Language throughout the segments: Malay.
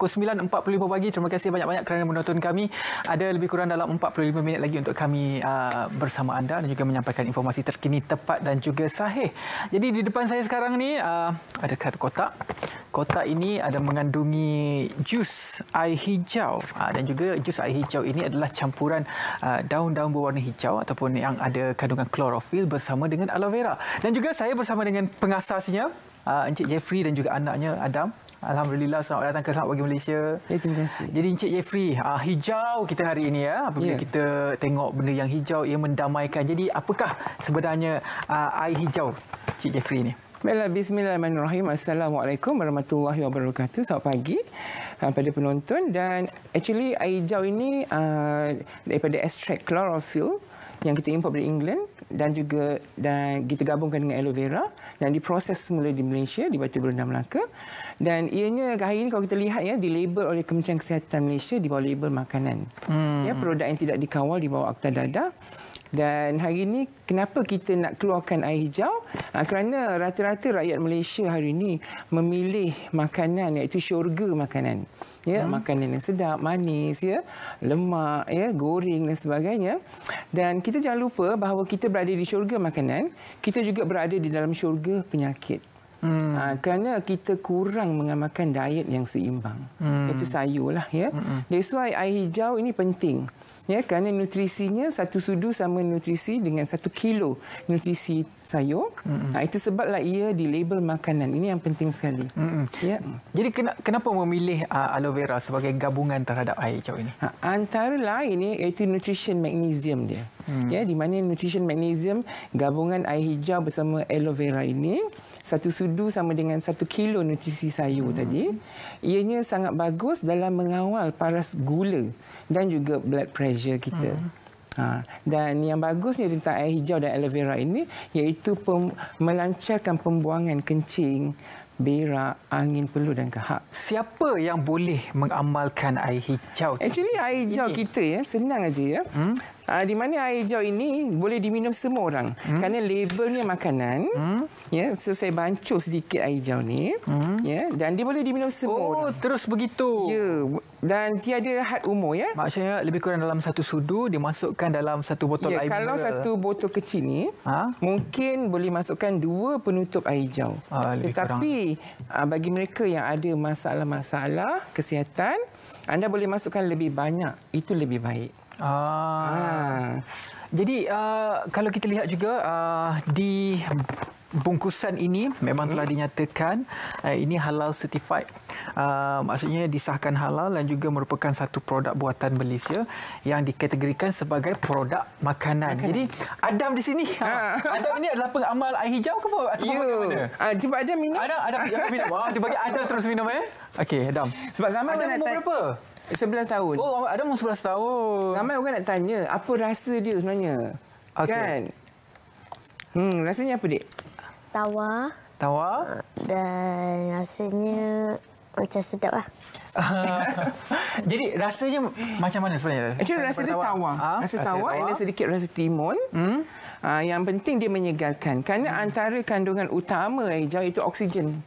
Pukul 9.45 pagi, terima kasih banyak-banyak kerana menonton kami. Ada lebih kurang dalam 45 minit lagi untuk kami uh, bersama anda dan juga menyampaikan informasi terkini tepat dan juga sahih. Jadi di depan saya sekarang ni uh, ada satu kotak. Kotak ini ada mengandungi jus air hijau ah, dan juga jus air hijau ini adalah campuran daun-daun berwarna hijau ataupun yang ada kandungan klorofil bersama dengan aloe vera. Dan juga saya bersama dengan pengasasnya, Encik Jeffrey dan juga anaknya Adam. Alhamdulillah selamat datang ke Selamat Pagi Malaysia. Ya, terima kasih. Jadi Encik Jeffrey, uh, hijau kita hari ini ya. Apabila ya. kita tengok benda yang hijau ia mendamaikan. Jadi apakah sebenarnya uh, air hijau Encik Jeffrey ini? Baiklah, bismillahirrahmanirrahim. Assalamualaikum warahmatullahi wabarakatuh. Selamat pagi kepada ah, penonton dan actually air hijau ini uh, daripada extract chlorophyll yang kita import dari England dan juga dan kita gabungkan dengan aloe vera dan diproses semula di Malaysia di Batu Berendam Melaka dan ianya hari ini kalau kita lihat ya label oleh Kementerian Kesihatan Malaysia di bawah label makanan. Hmm. Ya produk yang tidak dikawal di bawah akta dadah. Dan hari ini kenapa kita nak keluarkan air hijau? Ha, kerana rata-rata rakyat Malaysia hari ini memilih makanan iaitu syurga makanan. Ya, hmm. makanan yang sedap, manis ya, lemak ya, goreng dan sebagainya. Dan kita jangan lupa bahawa kita berada di syurga makanan, kita juga berada di dalam syurga penyakit. Hmm. Ha, kerana kita kurang mengamalkan diet yang seimbang. Hmm. Itu sayur lah ya. Hmm. That's why air hijau ini penting ya kerana nutrisinya satu sudu sama nutrisi dengan satu kilo nutrisi sayur. Mm-hmm. Nah, ha, itu sebablah ia di label makanan. Ini yang penting sekali. Mm-hmm. Ya. Jadi kenapa memilih uh, aloe vera sebagai gabungan terhadap air hijau ini? Ha, antara lain ini ya, iaitu nutrition magnesium dia hmm. ya di mana nutrition magnesium gabungan air hijau bersama aloe vera ini satu sudu sama dengan satu kilo nutrisi sayur hmm. tadi ianya sangat bagus dalam mengawal paras gula dan juga blood pressure kita. Hmm. Ha, dan yang bagusnya tentang air hijau dan aloe vera ini iaitu pem, melancarkan pembuangan kencing, berak, angin peluh dan kehak. Siapa yang boleh mengamalkan air hijau? Actually air hijau ini. kita ya senang aja ya. Hmm? uh, di mana air jauh ini boleh diminum semua orang. Hmm? Kerana labelnya makanan. Hmm? Ya, so saya bancuh sedikit air jauh ni. Hmm? Ya, dan dia boleh diminum semua oh, orang. Oh, terus begitu. Ya. Dan tiada had umur ya. Maksudnya lebih kurang dalam satu sudu dimasukkan dalam satu botol ya, air. kalau mineral. satu botol kecil ni, ha? mungkin boleh masukkan dua penutup air jauh. Ah, ha, Tetapi kurang. Ah, bagi mereka yang ada masalah-masalah kesihatan, anda boleh masukkan lebih banyak. Itu lebih baik. Ah. Ha. Jadi uh, kalau kita lihat juga uh, di bungkusan ini memang telah hmm. dinyatakan uh, ini halal certified uh, maksudnya disahkan halal dan juga merupakan satu produk buatan Malaysia yang dikategorikan sebagai produk makanan. makanan. Jadi Adam di sini. Ha. ha. Adam ini adalah pengamal air hijau ke apa? Atau yeah. mana? Ah, cuba Adam minum. Adam, Adam ya, minum. Wah, dia bagi Adam terus minum eh. Okey Adam. Sebab Adam umur tanya. berapa? 11 tahun. Oh Adam umur sebelas tahun. Ramai orang nak tanya apa rasa dia sebenarnya. Okay. Kan? Hmm, rasanya apa dia? tawa. Tawa. Ah, dan rasanya macam sedap lah. Jadi rasanya macam mana sebenarnya? Actually, rasa dia tawa. Ha? Ah, rasa tawa ada sedikit rasa timun. Hmm? Uh, yang penting dia menyegarkan. Kerana hmm. antara kandungan utama hijau itu oksigen.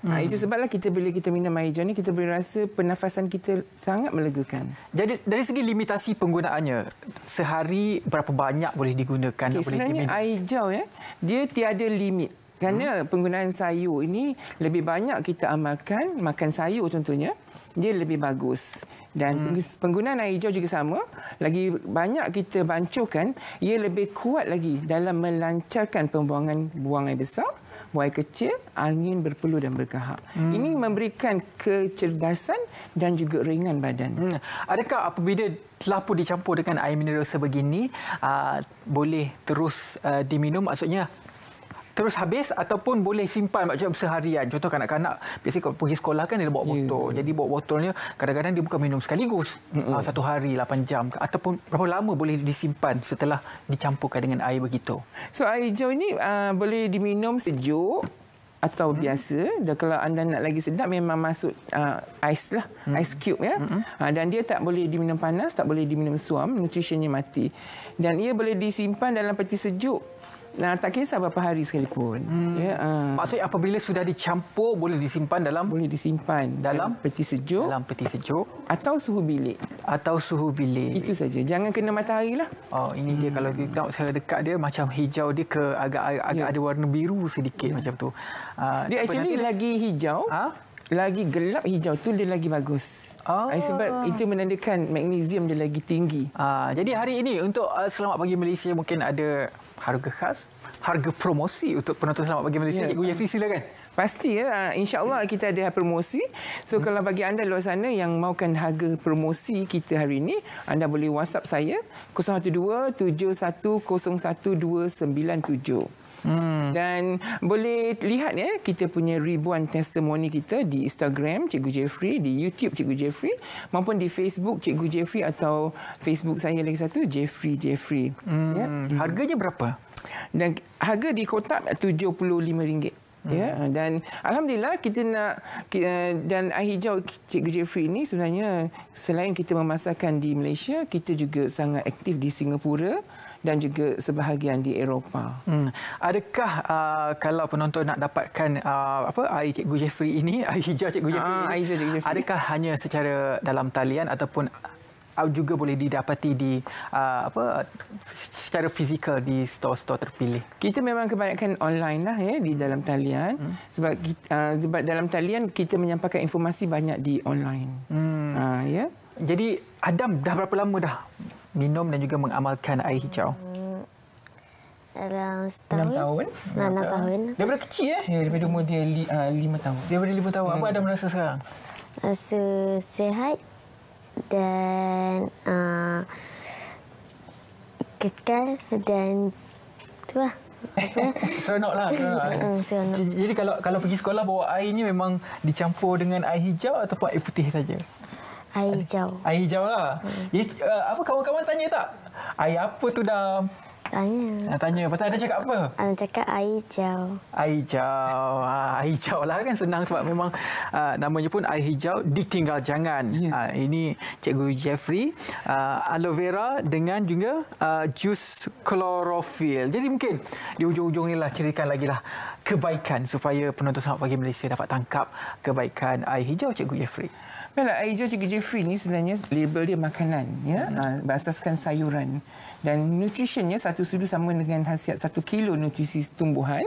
Hmm. Uh, itu sebablah kita bila kita minum air hijau ini, kita boleh rasa pernafasan kita sangat melegakan. Jadi dari segi limitasi penggunaannya, sehari berapa banyak boleh digunakan? Okay, boleh sebenarnya diminum? air hijau, eh, ya, dia tiada limit. Kerana hmm. penggunaan sayur ini lebih banyak kita amalkan makan sayur contohnya dia lebih bagus dan hmm. penggunaan air hijau juga sama lagi banyak kita bancuhkan ia lebih kuat lagi dalam melancarkan pembuangan buang air besar buang air kecil angin berpeluh dan berkahak hmm. ini memberikan kecerdasan dan juga ringan badan hmm. adakah apabila telah pun dicampur dengan air mineral sebegini aa, ah, boleh terus aa, ah, diminum maksudnya terus habis ataupun boleh simpan macam seharian. Contoh kanak-kanak biasanya kalau pergi sekolah kan dia bawa ya. botol. Yeah. Jadi bawa botolnya kadang-kadang dia bukan minum sekaligus. Mm-hmm. satu hari, 8 jam ataupun berapa lama boleh disimpan setelah dicampurkan dengan air begitu. So air hijau ini uh, ah, boleh diminum sejuk atau biasa hmm. dan kalau anda nak lagi sedap memang masuk uh, ah, ais lah hmm. ais cube ya hmm. ha, dan dia tak boleh diminum panas tak boleh diminum suam Nutrisinya mati dan ia boleh disimpan dalam peti sejuk Nah, tak kisah berapa hari sekalipun. Hmm. Ya, uh. Maksudnya apabila sudah dicampur boleh disimpan dalam boleh disimpan dalam peti sejuk dalam peti sejuk atau suhu bilik atau suhu bilik. Itu saja. Jangan kena matahari lah. Oh, ini hmm. dia kalau kita tengok secara dekat dia macam hijau dia ke agak agak ya. ada warna biru sedikit ya. macam tu. Uh, dia actually lagi hijau. Ha? Lagi gelap hijau tu dia lagi bagus. Ah. Ha, sebab itu menandakan magnesium dia lagi tinggi. Ha, jadi hari ini untuk uh, Selamat Pagi Malaysia mungkin ada harga khas, harga promosi untuk penonton Selamat Pagi Malaysia. Ya. Cikgu ya. Yafri silakan. Pasti ya. Ah, InsyaAllah ya. kita ada promosi. So hmm. kalau bagi anda luar sana yang mahukan harga promosi kita hari ini, anda boleh WhatsApp saya 012 7101297. Hmm. Dan boleh lihat ya kita punya ribuan testimoni kita di Instagram Cikgu Jeffrey, di YouTube Cikgu Jeffrey maupun di Facebook Cikgu Jeffrey atau Facebook saya lagi satu Jeffrey Jeffrey. Hmm. Ya. Harganya berapa? Dan harga di kotak RM75. Ya hmm. dan alhamdulillah kita nak dan air hijau Cikgu Jeffrey ini sebenarnya selain kita memasarkan di Malaysia kita juga sangat aktif di Singapura dan juga sebahagian di Eropah. Hmm. Adakah uh, kalau penonton nak dapatkan uh, apa air Cikgu Jeffrey ini, air hijau Cikgu ah, Jeffrey, uh, air hijau Cikgu Jeffrey. adakah hanya secara dalam talian ataupun uh, juga boleh didapati di uh, apa secara fizikal di stor-stor terpilih. Kita memang kebanyakan online lah ya di dalam talian hmm. sebab uh, sebab dalam talian kita menyampaikan informasi banyak di online. Hmm. Uh, ya. Jadi Adam dah berapa lama dah minum dan juga mengamalkan air hijau? Dalam setahun. Enam tahun. Enam tahun. tahun. Daripada kecil, ya? Ya, daripada umur dia li, uh, lima tahun. Daripada lima tahun, hmm. apa anda merasa sekarang? Rasa sehat dan uh, kekal dan tu lah. Seronoklah. Seronok. Lah, lah. Mm, jadi kalau kalau pergi sekolah bawa air ni memang dicampur dengan air hijau atau air putih saja? Air hijau. Air hijau lah. Hmm. Jadi, uh, apa kawan-kawan tanya tak? Air apa tu dah? Tanya. Nak tanya. Lepas tu anda cakap apa? Anda cakap air hijau. Air hijau. Ha, air hijau lah kan senang sebab memang uh, namanya pun air hijau ditinggal jangan. Yeah. Ya. Uh, ini Cikgu Jeffrey. Uh, aloe vera dengan juga uh, jus klorofil. Jadi mungkin di ujung-ujung ni lah cerikan lagi lah kebaikan supaya penonton selamat pagi Malaysia dapat tangkap kebaikan air hijau Cikgu Jeffrey. Baiklah, air hijau cikgu Jeffrey ni sebenarnya label dia makanan. ya, hmm. Berasaskan sayuran. Dan nutrisinya satu sudu sama dengan hasiat satu kilo nutrisi tumbuhan.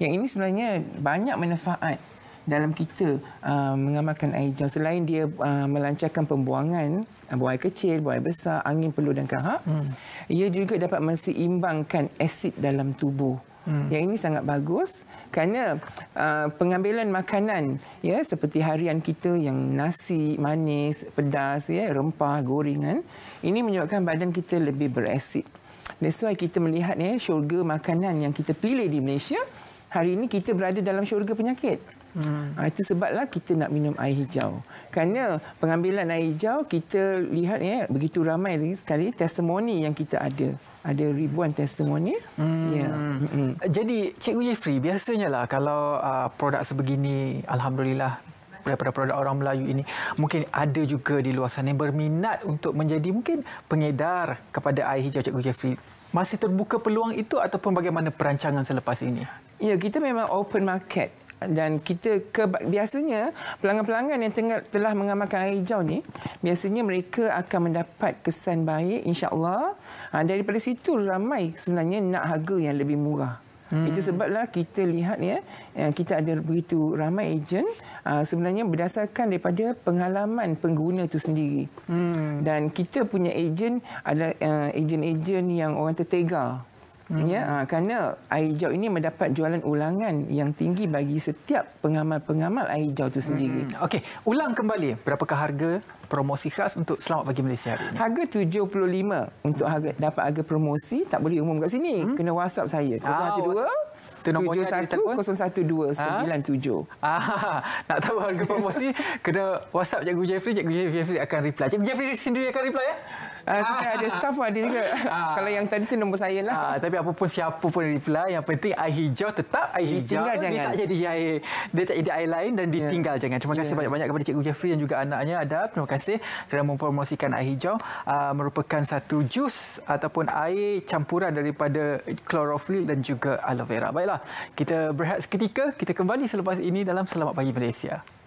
Yang ini sebenarnya banyak manfaat dalam kita uh, mengamalkan air hijau. Selain dia uh, melancarkan pembuangan uh, buah kecil, buah besar, angin peluh dan kahak. Hmm. Ia juga dapat menseimbangkan asid dalam tubuh. Hmm. Yang ini sangat bagus kerana uh, pengambilan makanan ya seperti harian kita yang nasi manis, pedas ya, rempah, gorengan, ini menyebabkan badan kita lebih berasid. That's why kita melihat ya syurga makanan yang kita pilih di Malaysia, hari ini kita berada dalam syurga penyakit. Hmm. Ah, itu sebablah kita nak minum air hijau. Kerana pengambilan air hijau kita lihat ya begitu ramai sekali testimoni yang kita ada ada ribuan testimoni. Hmm. Yeah. hmm Jadi Cikgu Jeffrey, biasanya lah kalau uh, produk sebegini, Alhamdulillah daripada produk orang Melayu ini mungkin ada juga di luar sana yang berminat untuk menjadi mungkin pengedar kepada air hijau ya, Cikgu Jeffrey. Masih terbuka peluang itu ataupun bagaimana perancangan selepas ini? Ya, kita memang open market dan kita ke, biasanya pelanggan-pelanggan yang tengah, telah mengamalkan air hijau ni biasanya mereka akan mendapat kesan baik insyaallah ha, daripada situ ramai sebenarnya nak harga yang lebih murah Hmm. Itu sebablah kita lihat ya eh, kita ada begitu ramai ejen ha, sebenarnya berdasarkan daripada pengalaman pengguna itu sendiri. Hmm. Dan kita punya ejen ada eh, ejen-ejen yang orang tertegar. Hmm. Ya, ha, kerana air hijau ini mendapat jualan ulangan yang tinggi bagi setiap pengamal-pengamal air hijau itu sendiri. Hmm. Okey, ulang kembali berapakah harga promosi khas untuk Selamat bagi Malaysia hari ini? Harga RM75 untuk harga, dapat harga promosi, tak boleh umum kat sini. Hmm. Kena WhatsApp saya, 012. Ah, 71-012-97. Ah. Ah, nak tahu harga promosi, kena WhatsApp Cikgu Jeffrey. Cikgu Jeffrey akan reply. Cikgu Jeffrey sendiri akan reply ya? Uh, ada staff ada juga. Ah. Kalau yang tadi tu nombor saya lah. Ah, tapi apapun siapa pun reply, yang penting air hijau tetap air eh, hijau. Dia jangan. tak jadi air. Dia tak jadi air lain dan ditinggal ya. yeah. jangan. Terima kasih ya. banyak-banyak yeah. kepada Cikgu Jeffrey dan juga anaknya ada. Terima kasih kerana mempromosikan air hijau. Uh, merupakan satu jus ataupun air campuran daripada klorofil dan juga aloe vera. Baiklah, kita berehat seketika. Kita kembali selepas ini dalam Selamat Pagi Malaysia.